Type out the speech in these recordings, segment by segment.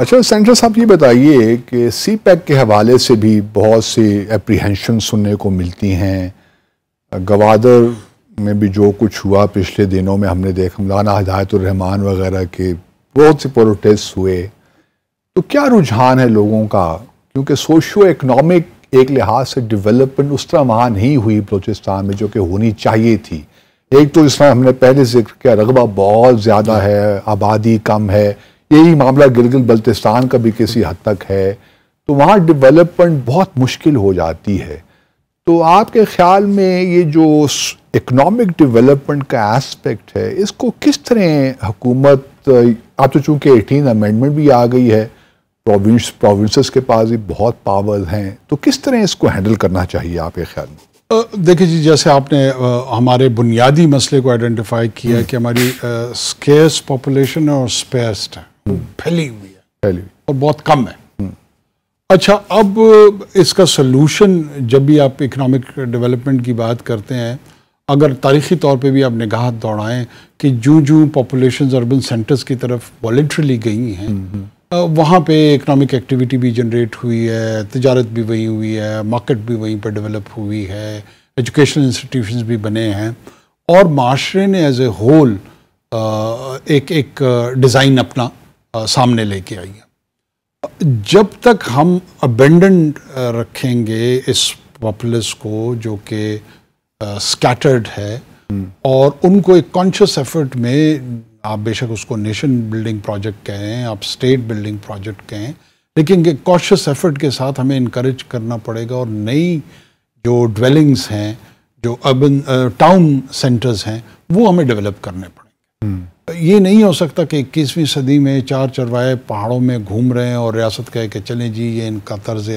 अच्छा सेंटर साहब ये बताइए कि सी पैक e के हवाले से भी बहुत से अप्रीहेंशन सुनने को मिलती हैं गवादर में भी जो कुछ हुआ पिछले दिनों में हमने देखा मौलाना हदायतरहमान वगैरह के बहुत से प्रोटेस्ट हुए तो क्या रुझान है लोगों का क्योंकि सोशो इकनॉमिक एक लिहाज से डेवलपमेंट उस तरह वहाँ नहीं हुई बलोचिस्तान में जो कि होनी चाहिए थी एक तो इस तरह हमने पहले जिक्र किया रगबा बहुत ज़्यादा है आबादी कम है यही मामला गिलगित बल्तिस्तान का भी किसी हद तक है तो वहाँ डेवलपमेंट बहुत मुश्किल हो जाती है तो आपके ख्याल में ये जो इकनॉमिक डेवलपमेंट का एस्पेक्ट है इसको किस तरह हुकूमत आप तो चूँकि एटीन अमेंडमेंट भी आ गई है प्रोविंस प्रोविंसेस के पास भी बहुत पावर हैं तो किस तरह इसको हैंडल करना चाहिए आपके ख्याल में देखिए जी जैसे आपने आ, हमारे बुनियादी मसले को आइडेंटिफाई किया कि हमारी स्केस पॉपुलेशन और स्पेस्ट है फैली हुई है फैली हुई और बहुत कम है अच्छा अब इसका सलूशन जब भी आप इकनॉमिक डेवलपमेंट की बात करते हैं अगर तारीखी तौर पे भी आप निगाह दौड़ाएं कि जू जू पॉपुलेशन अर्बन सेंटर्स की तरफ वॉलेंट्रली गई हैं वहाँ पे इकनॉमिक एक्टिविटी भी जनरेट हुई है तजारत भी वहीं हुई है मार्केट भी वहीं पर डेवलप हुई है एजुकेशनल इंस्टीट्यूशन भी बने हैं और माशरे ने एज ए होल एक एक डिज़ाइन अपना सामने लेके आई है जब तक हम अबेंडन रखेंगे इस पॉपुलस को जो कि स्कैटर्ड है और उनको एक कॉन्शियस एफर्ट में आप बेशक उसको नेशन बिल्डिंग प्रोजेक्ट कहें आप स्टेट बिल्डिंग प्रोजेक्ट कहें लेकिन एक कॉशियस एफर्ट के साथ हमें इनक्रेज करना पड़ेगा और नई जो ड्वेलिंग्स हैं जो अर्बन टाउन सेंटर्स हैं वो हमें डेवलप करने पड़ेंगे हम्म। ये नहीं हो सकता कि इक्कीसवीं सदी में चार चरवाए पहाड़ों में घूम रहे हैं और रियासत कहे कि चलें जी ये इनका तर्ज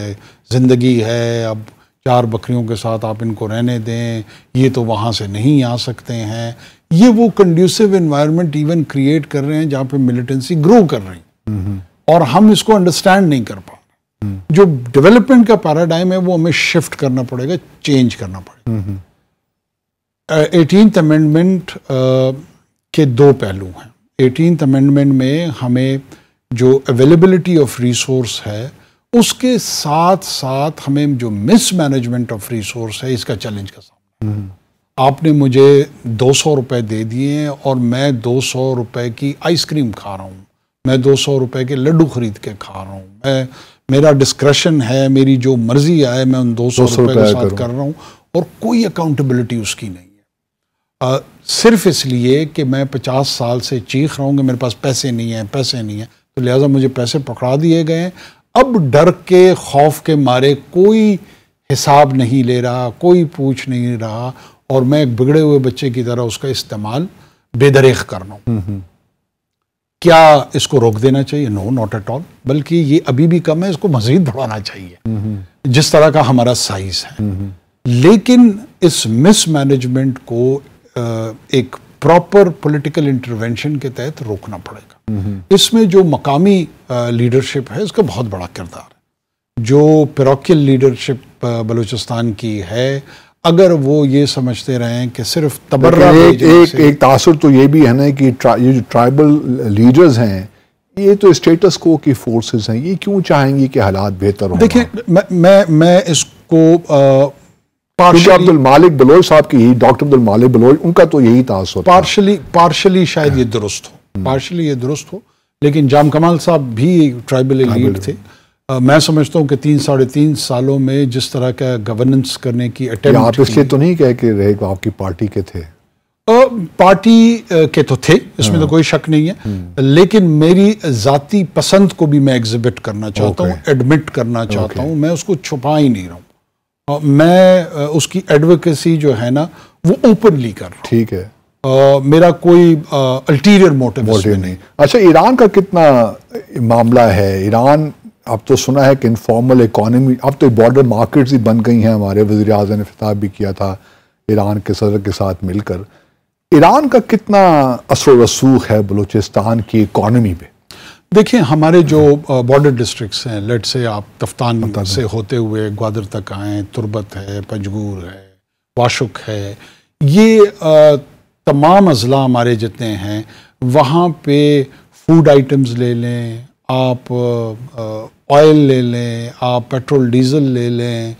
ज़िंदगी है अब चार बकरियों के साथ आप इनको रहने दें ये तो वहाँ से नहीं आ सकते हैं ये वो कंड्यूसिव इन्वायरमेंट इवन क्रिएट कर रहे हैं जहाँ पे मिलिटेंसी ग्रो कर रही है हम्म, हम्म। और हम इसको अंडरस्टैंड नहीं कर पा रहे हम्म। जो डेवलपमेंट का पैराडाइम है वो हमें शिफ्ट करना पड़ेगा चेंज करना पड़ेगा एटीन अमेंडमेंट के दो पहलू हैं एटीन अमेंडमेंट में हमें जो अवेलेबिलिटी ऑफ रिसोर्स है उसके साथ साथ हमें जो मिसमैनेजमेंट ऑफ रिसोर्स है इसका चैलेंज का सामना हम्म। आपने मुझे दो सौ रुपये दे दिए और मैं दो सौ रुपये की आइसक्रीम खा रहा हूँ मैं दो सौ रुपये के लड्डू खरीद के खा रहा हूँ मैं मेरा डिस्क्रेशन है मेरी जो मर्जी आए मैं उन दो सौ रुपये के साथ कर रहा हूँ और कोई अकाउंटेबिलिटी उसकी नहीं आ, सिर्फ इसलिए कि मैं पचास साल से चीख रहा हूँ कि मेरे पास पैसे नहीं हैं पैसे नहीं हैं तो लिहाजा मुझे पैसे पकड़ा दिए गए हैं अब डर के खौफ के मारे कोई हिसाब नहीं ले रहा कोई पूछ नहीं रहा और मैं एक बिगड़े हुए बच्चे की तरह उसका इस्तेमाल बेदरेख कर रहा हूँ हम्म, हम्म। क्या इसको रोक देना चाहिए नो नॉट एट ऑल बल्कि ये अभी भी कम है इसको मजीद बढ़ाना चाहिए हम्म, जिस तरह का हमारा साइज है लेकिन इस मिसमैनेजमेंट को एक प्रॉपर पॉलिटिकल इंटरवेंशन के तहत रोकना पड़ेगा इसमें जो मकामी लीडरशिप है इसका बहुत बड़ा किरदार है जो पेरोकियल लीडरशिप बलूचिस्तान की है अगर वो ये समझते रहे कि सिर्फ तबर्रा एक एक, एक तासर तो ये भी है ना कि ट्रा, ये जो ट्राइबल लीडर्स हैं ये तो स्टेटस को की फोर्सेस हैं ये क्यों चाहेंगी कि हालात बेहतर हो देखिए मैं मैं इसको आ, पार्शली अब्दुल मालिक बलोच साहब की ही डॉक्टर अब्दुल मालिक बलोच उनका तो यही तासर पार्शली पार्शली शायद ये दुरुस्त हो पार्शली हम्म। ये दुरुस्त हो लेकिन जाम कमाल साहब भी ट्राइबल लीड थे आ, मैं समझता हूँ कि तीन साढ़े तीन सालों में जिस तरह का गवर्नेंस करने की आप इसलिए तो नहीं कह के रहे आपकी पार्टी के थे पार्टी के तो थे इसमें तो हाँ। कोई शक नहीं है हम्म। लेकिन मेरी जाति पसंद को भी मैं एग्जिबिट करना चाहता हूँ एडमिट करना चाहता हूँ मैं उसको छुपा ही नहीं रहा हूँ मैं उसकी एडवोकेसी जो है ना वो ओपनली कर ठीक है आ, मेरा कोई अल्टीरियर मोटिव मोटिव नहीं अच्छा ईरान का कितना मामला है ईरान अब तो सुना है कि इनफॉर्मल इकोनॉमी अब तो बॉर्डर मार्केट्स ही बन गई हैं हमारे वजी अजम ने खिताब भी किया था ईरान के सदर के साथ मिलकर ईरान का कितना असर रसूख है बलूचिस्तान की इकॉनमी पर देखिए हमारे जो बॉर्डर डिस्ट्रिक्ट्स हैं लेट से आप तफ्तान से होते हुए ग्वादर तक आए तुरबत है पंजगूर है वाशुक है ये आ, तमाम अजला हमारे जितने हैं वहाँ पे फूड आइटम्स ले लें आप ऑयल ले लें आप पेट्रोल डीजल ले लें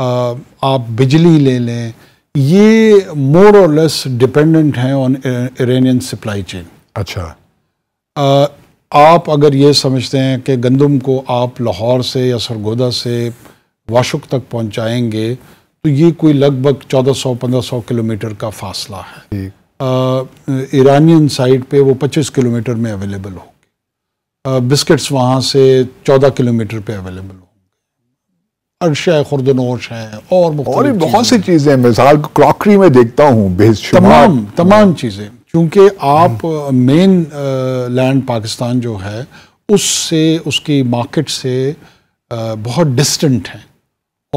आप बिजली ले लें ये मोर और लेस डिपेंडेंट हैं ऑन इरेनियन सप्लाई चेन अच्छा आ, आप अगर ये समझते हैं कि गंदम को आप लाहौर से या सरगोदा से वाशुक तक पहुंचाएंगे तो ये कोई लगभग 1400-1500 किलोमीटर का फासला है ईरानियन साइड पे वो 25 किलोमीटर में अवेलेबल होंगे बिस्किट्स वहाँ से 14 किलोमीटर पे अवेलेबल होंगे अर्शा है खुरदनोश है और और बहुत सी चीज़ें मिसाल क्रॉकरी में देखता हूँ तमाम तमाम चीज़ें क्योंकि आप मेन लैंड पाकिस्तान जो है उससे उसकी मार्केट से बहुत डिस्टेंट हैं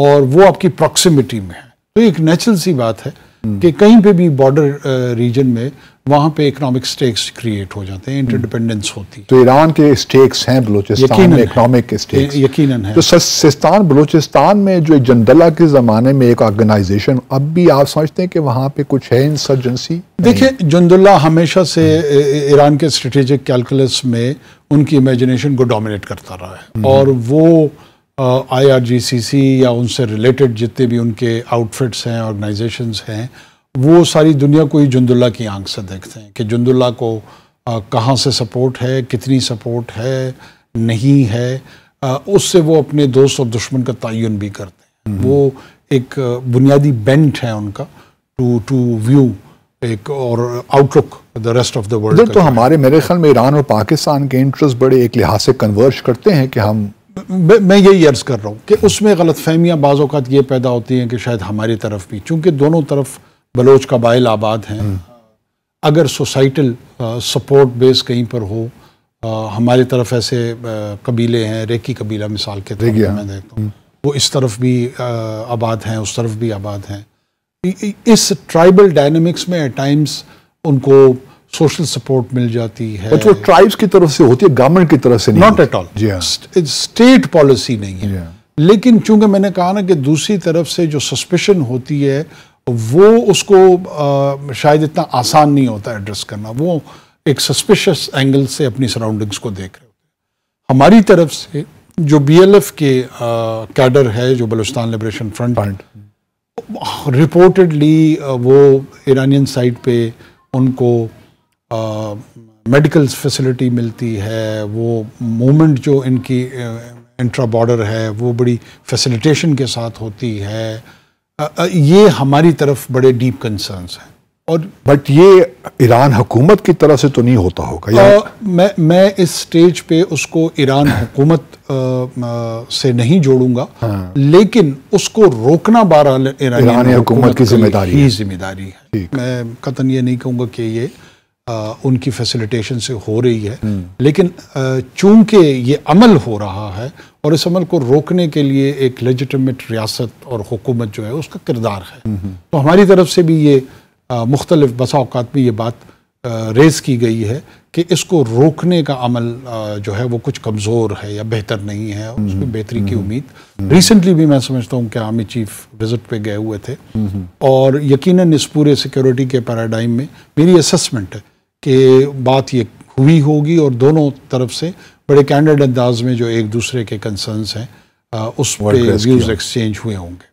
और वो आपकी प्रॉक्सिमिटी में है तो एक नेचुरल सी बात है कि कहीं पे भी बॉर्डर रीजन में वहां पे इकोनॉमिक स्टेक्स क्रिएट हो जाते हैं इंटरडिपेंडेंस होती है तो ईरान के स्टेक्स हैं बलोचिस्तान में इकोनॉमिक स्टेक्स यकीनन है तो सिस्तान बलोचिस्तान में जो जनदला के ज़माने में एक ऑर्गेनाइजेशन अब भी आप समझते हैं कि वहां पे कुछ है इंसर्जेंसी देखिए जनदुल्ला हमेशा से ईरान के स्ट्रेटेजिक कैलकुलस में उनकी इमेजिनेशन को डोमिनेट करता रहा है हम्म। और वो आईआरजीसीसी या उनसे रिलेटेड जितने भी उनके आउटफिट्स हैं ऑर्गेनाइजेशंस हैं वो सारी दुनिया को ही जुंदुल्ला की आंख से देखते हैं कि जुंदुल्ला को कहाँ से सपोर्ट है कितनी सपोर्ट है नहीं है आ, उससे वो अपने दोस्त और दुश्मन का तयन भी करते हैं हम्म। वो एक बुनियादी बेंट है उनका टू टू व्यू एक और outlook the rest of the world तो हमारे मेरे ख्याल में ईरान और पाकिस्तान के इंटरेस्ट बड़े एक लिहाज से कन्वर्श करते हैं कि हम मैं यही अर्ज़ कर रहा हूँ कि उसमें गलत फहमियाँ बाज़ात ये पैदा होती हैं कि शायद हमारी तरफ भी चूँकि दोनों तरफ बलोच कबाइल आबाद हैं हम्म। अगर सोसाइटल सपोर्ट बेस कहीं पर हो आ, हमारी तरफ ऐसे कबीले हैं रेकी कबीला मिसाल के तौर पर मैं देखता हूँ हम्म। वो इस तरफ भी आबाद हैं उस तरफ भी आबाद हैं इस ट्राइबल डायनमिक्स में एट टाइम्स उनको सोशल सपोर्ट मिल जाती है वो ट्राइब्स की तरफ से होती है गवर्नमेंट की तरफ से not at all state policy नहीं है लेकिन चूंकि मैंने कहा ना कि दूसरी तरफ से जो सस्पेशन होती है वो उसको आ, शायद इतना आसान नहीं होता एड्रेस करना वो एक सस्पिशियस एंगल से अपनी सराउंडिंग्स को देख रहे होते हमारी तरफ से जो बीएलएफ के कैडर है जो बलुस्तान लिबरेशन फ्रंट रिपोर्टेडली वो ईरानियन साइड पे उनको मेडिकल फैसिलिटी मिलती है वो मूवमेंट जो इनकी इंट्रा बॉर्डर है वो बड़ी फैसिलिटेशन के साथ होती है ये हमारी तरफ बड़े डीप कंसर्न्स हैं और बट ये ईरान हुकूमत की तरह से तो नहीं होता होगा या मैं मैं इस स्टेज पे उसको ईरान हुकूमत से नहीं जोड़ूंगा हाँ। लेकिन उसको रोकना बारह ईरानी हुकूमत की जिम्मेदारी जिम्मेदारी है मैं कतन ये नहीं कहूँगा कि ये आ, उनकी फैसिलिटेशन से हो रही है हम्म। लेकिन चूंकि ये अमल हो रहा है और इस अमल को रोकने के लिए एक लेजिटमेट रियासत और हुकूमत जो है उसका किरदार है हम्म, हम्म। तो हमारी तरफ से भी ये मुख्तलिफ बसा अवकात में ये बात रेज की गई है कि इसको रोकने का अमल जो है वो कुछ कमज़ोर है या बेहतर नहीं है उसमें बेहतरी की उम्मीद रिसेंटली भी मैं समझता हूँ कि आर्मी चीफ विजिट पे गए हुए थे और यकीनन इस पूरे सिक्योरिटी के पैराडाइम में मेरी असेसमेंट है कि बात ये हुई होगी और दोनों तरफ से बड़े कैंडिड अंदाज में जो एक दूसरे के कंसर्न्स हैं उस पर व्यूज़ एक्सचेंज हुए होंगे